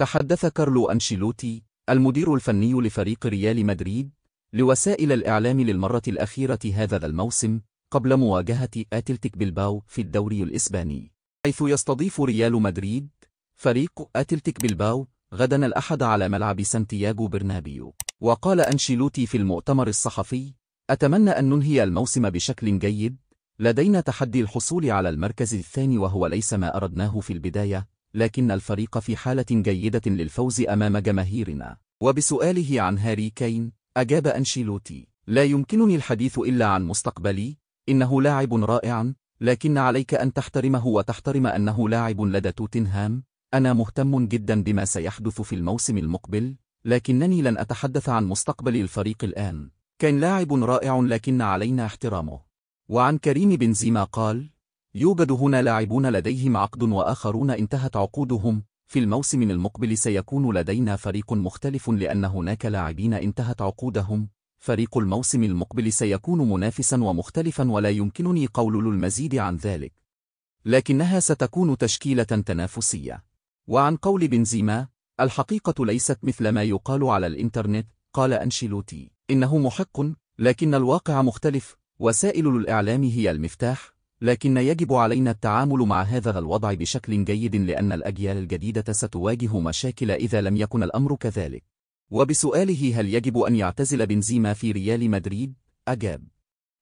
تحدث كارلو أنشيلوتي المدير الفني لفريق ريال مدريد لوسائل الإعلام للمرة الأخيرة هذا الموسم قبل مواجهة أتلتيك بلباو في الدوري الإسباني حيث يستضيف ريال مدريد فريق أتلتيك بلباو غدا الأحد على ملعب سانتياغو برنابيو وقال أنشيلوتي في المؤتمر الصحفي أتمنى أن ننهي الموسم بشكل جيد لدينا تحدي الحصول على المركز الثاني وهو ليس ما أردناه في البداية لكن الفريق في حالة جيدة للفوز أمام جماهيرنا وبسؤاله عن هاري كين أجاب أنشيلوتي لا يمكنني الحديث إلا عن مستقبلي إنه لاعب رائع لكن عليك أن تحترمه وتحترم أنه لاعب لدى توتنهام أنا مهتم جدا بما سيحدث في الموسم المقبل لكنني لن أتحدث عن مستقبل الفريق الآن كان لاعب رائع لكن علينا احترامه وعن كريم بنزيما قال يوجد هنا لاعبون لديهم عقد وآخرون انتهت عقودهم في الموسم المقبل سيكون لدينا فريق مختلف لأن هناك لاعبين انتهت عقودهم فريق الموسم المقبل سيكون منافسا ومختلفا ولا يمكنني قول المزيد عن ذلك لكنها ستكون تشكيلة تنافسية وعن قول بنزيما الحقيقة ليست مثل ما يقال على الإنترنت قال أنشيلوتي إنه محق لكن الواقع مختلف وسائل الإعلام هي المفتاح لكن يجب علينا التعامل مع هذا الوضع بشكل جيد لأن الأجيال الجديدة ستواجه مشاكل إذا لم يكن الأمر كذلك وبسؤاله هل يجب أن يعتزل بنزيما في ريال مدريد؟ أجاب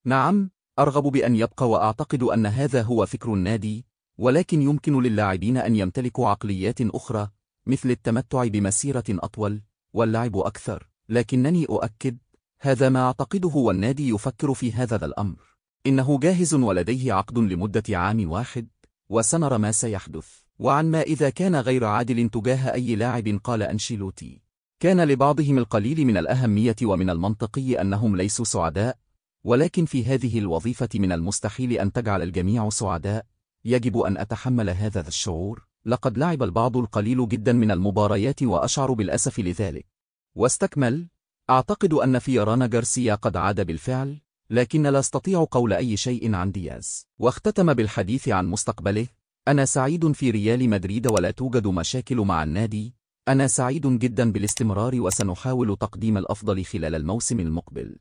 نعم، أرغب بأن يبقى وأعتقد أن هذا هو فكر النادي ولكن يمكن للاعبين أن يمتلكوا عقليات أخرى مثل التمتع بمسيرة أطول واللعب أكثر لكنني أؤكد هذا ما أعتقده والنادي يفكر في هذا الأمر إنه جاهز ولديه عقد لمدة عام واحد وسنرى ما سيحدث وعن ما إذا كان غير عادل تجاه أي لاعب قال أنشيلوتي كان لبعضهم القليل من الأهمية ومن المنطقي أنهم ليسوا سعداء ولكن في هذه الوظيفة من المستحيل أن تجعل الجميع سعداء يجب أن أتحمل هذا الشعور لقد لعب البعض القليل جدا من المباريات وأشعر بالأسف لذلك واستكمل أعتقد أن فيرانا جارسيا قد عاد بالفعل لكن لا استطيع قول أي شيء عن دياز واختتم بالحديث عن مستقبله أنا سعيد في ريال مدريد ولا توجد مشاكل مع النادي أنا سعيد جدا بالاستمرار وسنحاول تقديم الأفضل خلال الموسم المقبل